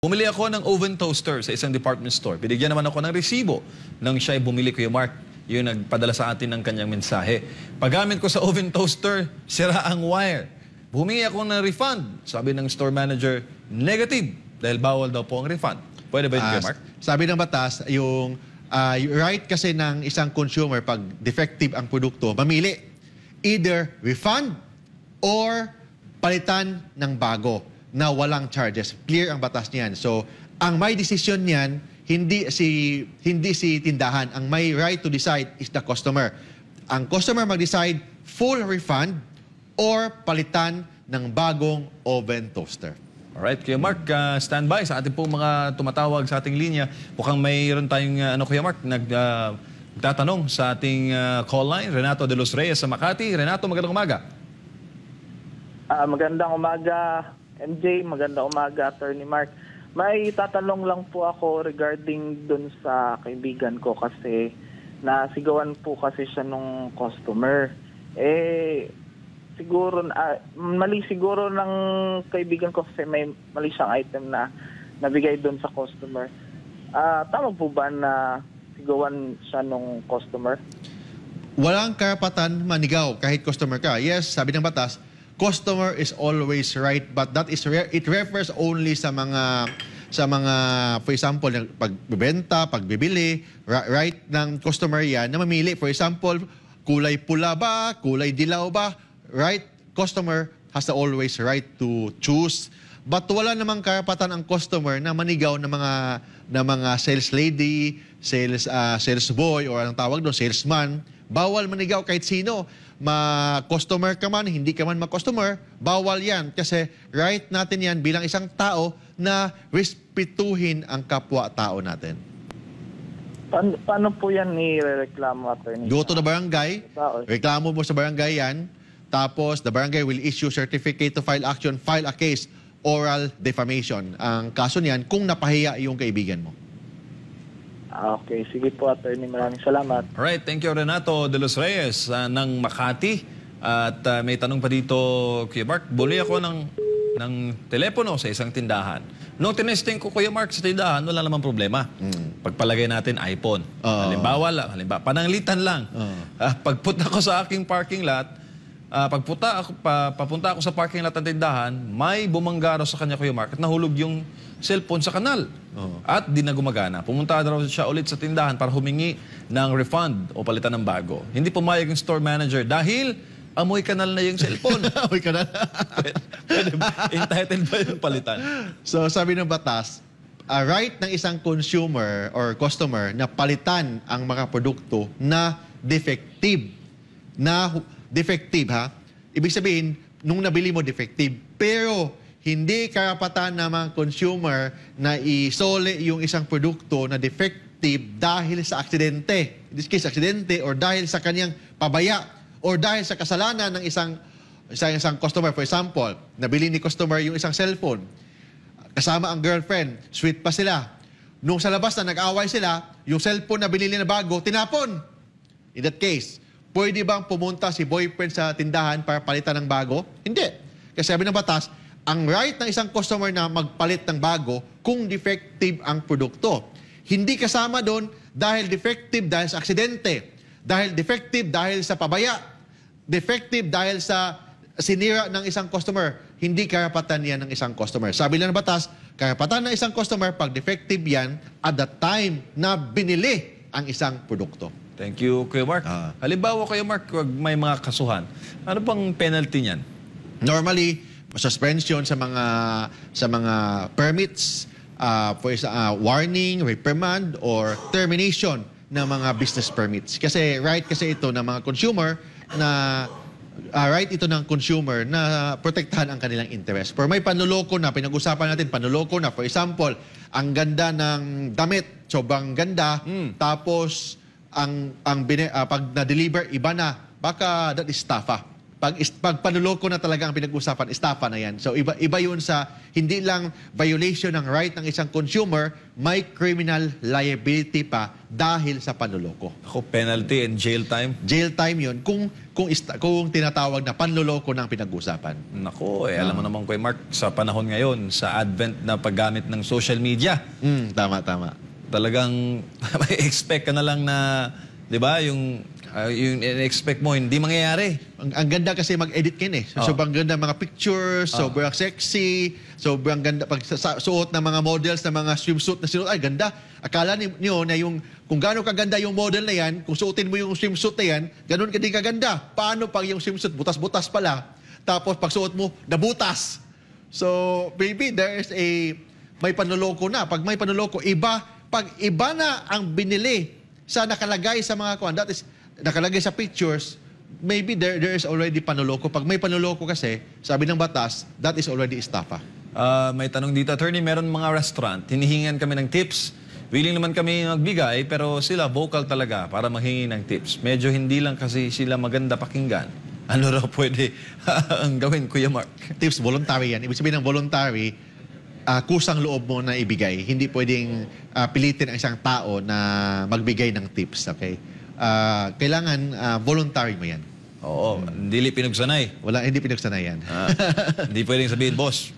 Bumili ako ng oven toaster sa isang department store. Binigyan naman ako ng resibo nang siya ay bumili ko yung Mark. Yung nagpadala sa atin ng kanyang mensahe. Pagamit ko sa oven toaster, sira ang wire. Bumili ako ng refund. Sabi ng store manager, negative. Dahil bawal daw po ang refund. Pwede ba yun, uh, Mark? Sabi ng batas, yung uh, right kasi ng isang consumer pag defective ang produkto, mamili either refund or palitan ng bago na walang charges. Clear ang batas niyan. So, ang may decision niyan, hindi si hindi si tindahan. Ang may right to decide is the customer. Ang customer mag-decide full refund or palitan ng bagong oven toaster. Alright, Kuya Mark, uh, standby sa ating pong mga tumatawag sa ating linya. Bukang mayroon tayong, uh, ano Kuya Mark, nag, uh, sa ating uh, call line, Renato de los Reyes sa Makati. Renato, magandang umaga. Uh, magandang umaga, MJ, maganda umaga, Attorney Mark. May tatanong lang po ako regarding dun sa kaibigan ko kasi nasigawan po kasi siya nung customer. Eh, siguro, uh, mali siguro ng kaibigan ko kasi may mali siyang item na nabigay doon sa customer. Uh, tama po ba na sigawan siya nung customer? Walang karapatan manigaw kahit customer ka. Yes, sabi ng batas, customer is always right but that is rare. it refers only sa mga sa mga for example pagbebenta, pagbibili, right ng customer yan na mamili. For example, kulay pula ba, kulay dilaw ba? Right customer has the always right to choose. But wala namang karapatan ang customer na manigaw ng mga ng mga sales lady, sales uh, sales boy or anong tawag doon, salesman Bawal manigaw kahit sino. Ma-customer ka man, hindi ka man ma-customer, bawal yan. Kasi right natin yan bilang isang tao na respetuhin ang kapwa-tao natin. Paano, po yan ni-reklamo, attorney? Go barangay, reklamo mo sa barangay yan, tapos the barangay will issue certificate to file action, file a case, oral defamation. Ang kaso niyan, kung napahiya yung kaibigan mo. Ah, okay, sige po attorney, maraming salamat. Alright, thank you Renato de los Reyes uh, ng Makati. At uh, may tanong pa dito, Kuya Mark, buli ako ng, ng telepono sa isang tindahan. Nung tinesting ko, Kuya Mark, sa tindahan, wala namang problema. Mm. Pagpalagay natin iPhone. Uh, halimbawa, halimbawa, pananglitan lang. Uh. Uh, pagpunta ko sa aking parking lot, uh, pagpunta ako, pa, papunta ako sa parking lot ng tindahan, may bumanggaro sa kanya ko yung market, nahulog yung cellphone sa kanal. Oo. Oh. At di na gumagana. Pumunta raw siya ulit sa tindahan para humingi ng refund o palitan ng bago. Hindi pumayag yung store manager dahil amoy kanal na yung cellphone. amoy kanal? pwede, entitled ba yung palitan? So sabi ng batas, a right ng isang consumer or customer na palitan ang mga produkto na defective na defective ha. Ibig sabihin, nung nabili mo defective. Pero hindi karapatan ng mga consumer na isole yung isang produkto na defective dahil sa aksidente. In this case, aksidente or dahil sa kanyang pabaya or dahil sa kasalanan ng isang isang, isang customer. For example, nabili ni customer yung isang cellphone. Kasama ang girlfriend. Sweet pa sila. Nung sa labas na nag-away sila, yung cellphone na binili na bago, tinapon. In that case, pwede bang pumunta si boyfriend sa tindahan para palitan ng bago? Hindi. Kasi sabi ng batas, ang right ng isang customer na magpalit ng bago kung defective ang produkto. Hindi kasama doon dahil defective dahil sa aksidente, dahil defective dahil sa pabaya, defective dahil sa sinira ng isang customer. Hindi karapatan yan ng isang customer. Sabi lang ng batas, karapatan ng isang customer pag defective yan at the time na binili ang isang produkto. Thank you, Kuya Mark. Ah. Halimbawa, Kuya Mark, wag may mga kasuhan, ano bang penalty niyan? Normally, suspension sa mga sa mga permits, uh, for uh, warning, reprimand, or termination ng mga business permits. Kasi right kasi ito ng mga consumer na uh, right ito ng consumer na protektahan ang kanilang interest. For may panloloko na, pinag-usapan natin, panloloko na. For example, ang ganda ng damit, sobrang ganda, mm. tapos ang ang bine, uh, pag na-deliver iba na baka that is estafa pag pag panuloko na talaga ang pinag-usapan estafa na yan so iba iba yun sa hindi lang violation ng right ng isang consumer may criminal liability pa dahil sa panloloko ako penalty and jail time jail time yun kung kung ista, kung tinatawag na panloloko ng pinag-usapan nako eh, alam mo naman kuya Mark sa panahon ngayon sa advent na paggamit ng social media mm, tama tama talagang may expect ka na lang na, di ba, yung, uh, yung expect mo, hindi mangyayari. Ang, ang ganda kasi mag-edit ka eh. So, oh. Sobrang ganda mga pictures, oh. sobrang sexy, sobrang ganda pag suot ng mga models, ng mga swimsuit na sinuot, ay ganda. Akala niyo na yung, kung gaano kaganda yung model na yan, kung suotin mo yung swimsuit na yan, ganun ka din kaganda. Paano pag yung swimsuit, butas-butas pala, tapos pag suot mo, nabutas. So, baby, there is a may panloloko na. Pag may panloloko, iba pag iba na ang binili sa nakalagay sa mga kuan, that is, nakalagay sa pictures, maybe there, there is already panuloko. Pag may panuloko kasi, sabi ng batas, that is already estafa. Uh, may tanong dito, attorney, meron mga restaurant, hinihingan kami ng tips. Willing naman kami magbigay, pero sila vocal talaga para mahingi ng tips. Medyo hindi lang kasi sila maganda pakinggan ano raw pwede ang gawin, Kuya Mark? Tips, voluntary yan. Ibig sabihin ng voluntary, uh, kusang loob mo na ibigay. Hindi pwedeng uh, pilitin ang isang tao na magbigay ng tips, okay? Uh, kailangan uh, voluntary mo yan. Oo, hmm. hindi pinagsanay. Wala, hindi pinagsanay yan. ah, hindi pwedeng sabihin, boss,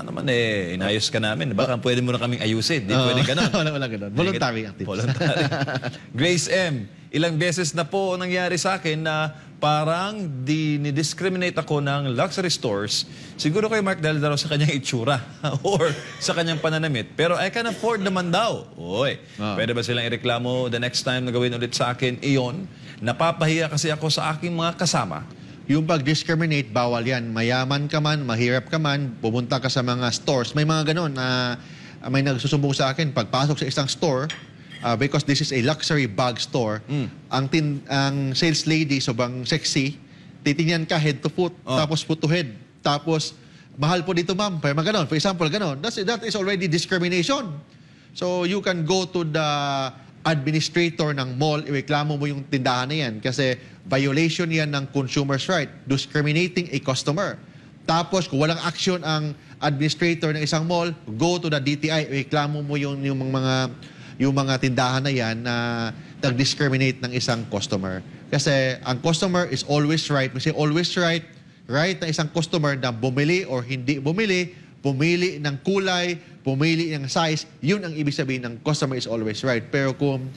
ano man eh, inayos ka namin. Baka pwede mo na kaming ayusin. Hindi oh. pwede ganun. wala, wala ganun. Voluntary ang tips. Voluntary. Grace M., ilang beses na po nangyari sa akin na parang dinidiscriminate ako ng luxury stores, siguro kay Mark dahil daw sa kanyang itsura or sa kanyang pananamit. Pero I can afford naman daw. Oy, ah. pwede ba silang ireklamo the next time na gawin ulit sa akin iyon? Napapahiya kasi ako sa aking mga kasama. Yung pag-discriminate, bawal yan. Mayaman ka man, mahirap ka man, pumunta ka sa mga stores. May mga ganun na may nagsusumbong sa akin. Pagpasok sa isang store, uh, because this is a luxury bag store, mm. ang, tin, ang sales lady sobrang sexy, titingnan ka head to foot, oh. tapos foot to head, tapos mahal po dito ma'am, parang ganon. For example, ganon. That's, that is already discrimination. So you can go to the administrator ng mall, ireklamo mo yung tindahan na yan kasi violation yan ng consumer's right, discriminating a customer. Tapos kung walang action ang administrator ng isang mall, go to the DTI, ireklamo mo yung, yung mga yung mga tindahan na yan na nag-discriminate ng isang customer. Kasi ang customer is always right. Kasi always right, right na isang customer na bumili or hindi bumili, pumili ng kulay, pumili ng size, yun ang ibig sabihin ng customer is always right. Pero kung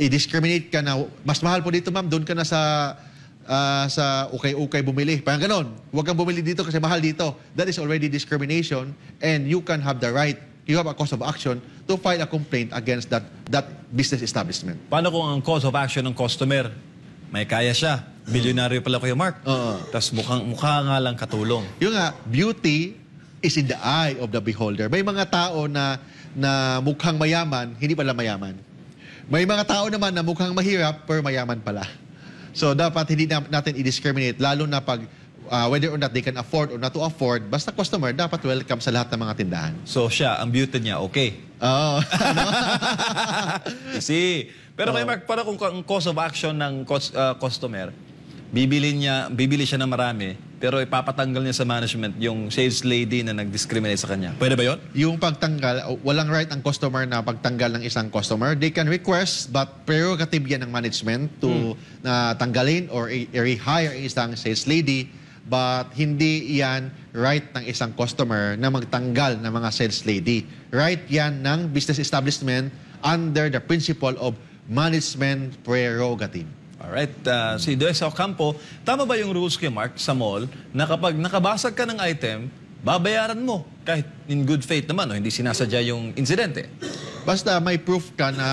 i-discriminate ka na, mas mahal po dito ma'am, doon ka na sa uh, sa okay-okay bumili. Parang ganon. Huwag kang bumili dito kasi mahal dito. That is already discrimination and you can have the right you have a cause of action to file a complaint against that that business establishment. Paano kung ang cause of action ng customer, may kaya siya, bilyonaryo pala kayo, Mark, uh, tapos mukhang, mukha nga lang katulong. Yung nga, beauty is in the eye of the beholder. May mga tao na, na mukhang mayaman, hindi pala mayaman. May mga tao naman na mukhang mahirap, pero mayaman pala. So dapat hindi natin i-discriminate, lalo na pag uh, whether or not they can afford or not to afford, basta customer, dapat welcome sa lahat ng mga tindahan. So siya, ang beauty niya, okay. Oo. Oh, ano? Pero oh. kay Mark, para kung ang cost of action ng cost, uh, customer, bibili niya, bibili siya ng marami, pero ipapatanggal niya sa management yung sales lady na nag-discriminate sa kanya. Pwede ba yon? Yung pagtanggal, walang right ang customer na pagtanggal ng isang customer. They can request, but prerogative yan ng management to hmm. uh, tanggalin or i-rehire isang sales lady but hindi yan right ng isang customer na magtanggal ng mga sales lady. Right yan ng business establishment under the principle of management prerogative. Alright, uh, si Desa Ocampo, tama ba yung rules kay Mark sa mall na kapag nakabasag ka ng item, babayaran mo kahit in good faith naman o hindi sinasadya yung insidente? Basta may proof ka na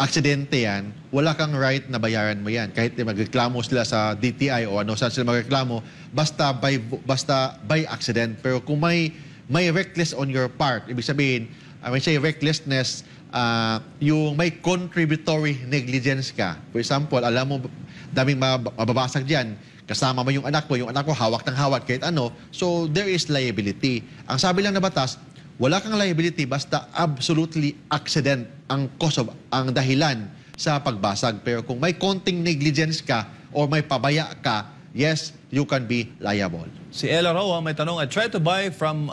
aksidente yan, wala kang right na bayaran mo yan. Kahit magreklamo sila sa DTI o ano, saan sila magreklamo, basta by, basta by accident. Pero kung may, may reckless on your part, ibig sabihin, I ah, mean, say recklessness, uh, yung may contributory negligence ka. For example, alam mo, daming mababasag dyan, kasama mo yung anak mo, yung anak mo hawak ng hawak kahit ano, so there is liability. Ang sabi lang na batas, wala kang liability basta absolutely accident ang cause of, ang dahilan sa pagbasag. Pero kung may konting negligence ka or may pabaya ka, yes, you can be liable. Si Ella Roa may tanong, I tried to buy from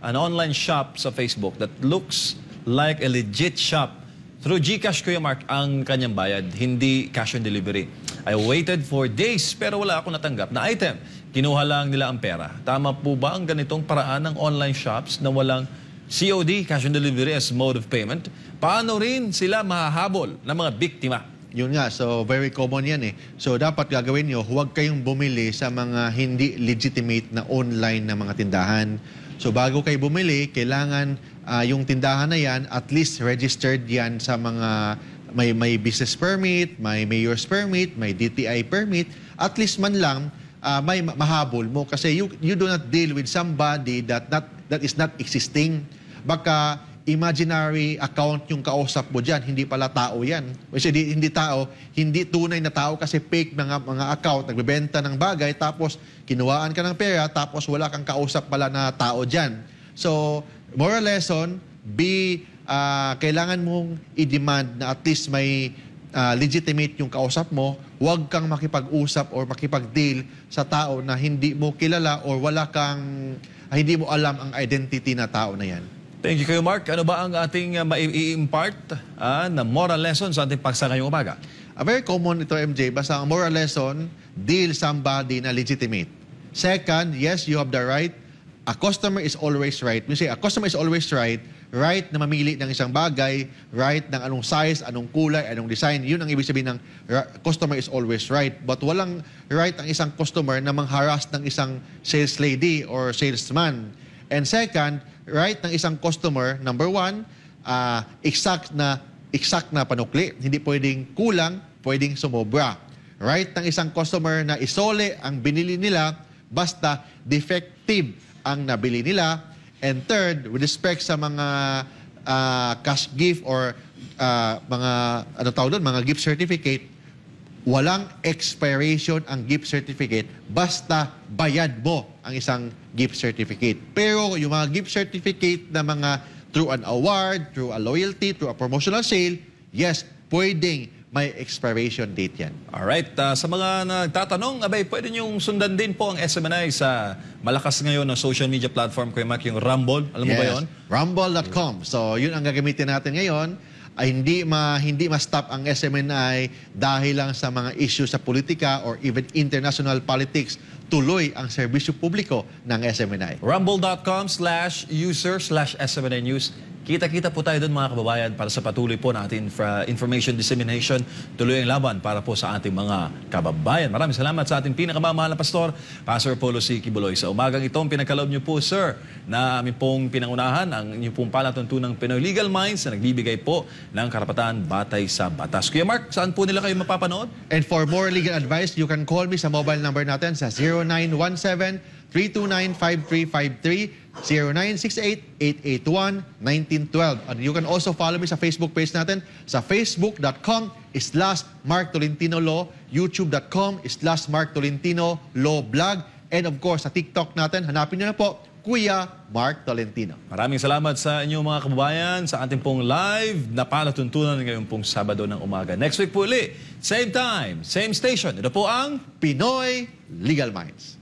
an online shop sa Facebook that looks like a legit shop. Through GCash, Kuya Mark, ang kanyang bayad, hindi cash on delivery. I waited for days pero wala akong natanggap na item. Kinuha lang nila ang pera. Tama po ba ang ganitong paraan ng online shops na walang COD, cash on delivery as mode of payment, paano rin sila mahahabol ng mga biktima? Yun nga, so very common yan eh. So dapat gagawin nyo, huwag kayong bumili sa mga hindi legitimate na online na mga tindahan. So bago kayo bumili, kailangan uh, yung tindahan na yan, at least registered yan sa mga may, may business permit, may mayor's permit, may DTI permit. At least man lang, uh, may mahabol mo kasi you, you do not deal with somebody that, not, that is not existing. Baka imaginary account yung kausap mo dyan, hindi pala tao yan. Kasi hindi, hindi tao, hindi tunay na tao kasi fake mga, mga account, nagbebenta ng bagay, tapos kinuhaan ka ng pera, tapos wala kang kausap pala na tao dyan. So, moral lesson, be, uh, ah, kailangan mong i-demand na at least may uh, legitimate yung kausap mo, huwag kang makipag-usap or makipag-deal sa tao na hindi mo kilala or wala kang, uh, hindi mo alam ang identity na tao na yan. Thank you kayo, Mark. Ano ba ang ating uh, mai-impart uh, na moral lesson sa ating paksa ngayong umaga? A very common ito, MJ. Basta ang moral lesson, deal somebody na legitimate. Second, yes, you have the right. A customer is always right. We say, a customer is always right. Right na mamili ng isang bagay, right ng anong size, anong kulay, anong design. Yun ang ibig sabihin ng customer is always right. But walang right ang isang customer na mangharas ng isang sales lady or salesman And second, right ng isang customer, number one, uh, exact na exact na panukli. Hindi pwedeng kulang, pwedeng sumobra. Right ng isang customer na isole ang binili nila basta defective ang nabili nila. And third, with respect sa mga uh, cash gift or uh, mga ano tawag doon, mga gift certificate, walang expiration ang gift certificate basta bayad mo ang isang gift certificate. Pero yung mga gift certificate na mga through an award, through a loyalty, through a promotional sale, yes, pwedeng may expiration date yan. Alright, uh, sa mga nagtatanong, abay, pwede niyong sundan din po ang SMNI sa malakas ngayon na social media platform Kuya Mac, yung Rumble. Alam yes, mo ba yon? Rumble.com. So, yun ang gagamitin natin ngayon ay hindi ma hindi ma-stop ang SMNI dahil lang sa mga issue sa politika or even international politics tuloy ang serbisyo publiko ng SMNI. Rumble.com user slash SMNI News. Kita-kita po tayo doon mga kababayan para sa patuloy po natin infra- information dissemination, tuloy ang laban para po sa ating mga kababayan. Maraming salamat sa ating pinakamamahal na pastor, Pastor Polo C. Kibuloy. Sa umagang itong pinagkaloob niyo po, sir, na aming pong pinangunahan ang inyong pong palatuntunang Pinoy Legal Minds na nagbibigay po ng karapatan batay sa batas. Kuya Mark, saan po nila kayo mapapanood? And for more legal advice, you can call me sa mobile number natin sa 0917 329 0968-881-1912. And you can also follow me sa Facebook page natin sa facebook.com slash Mark Tolentino Law, youtube.com slash Mark Tolentino Law Blog, and of course sa TikTok natin, hanapin nyo na po, Kuya Mark Tolentino. Maraming salamat sa inyo mga kababayan sa ating pong live na palatuntunan ngayong pong Sabado ng umaga. Next week po ulit, same time, same station. Ito po ang Pinoy Legal Minds.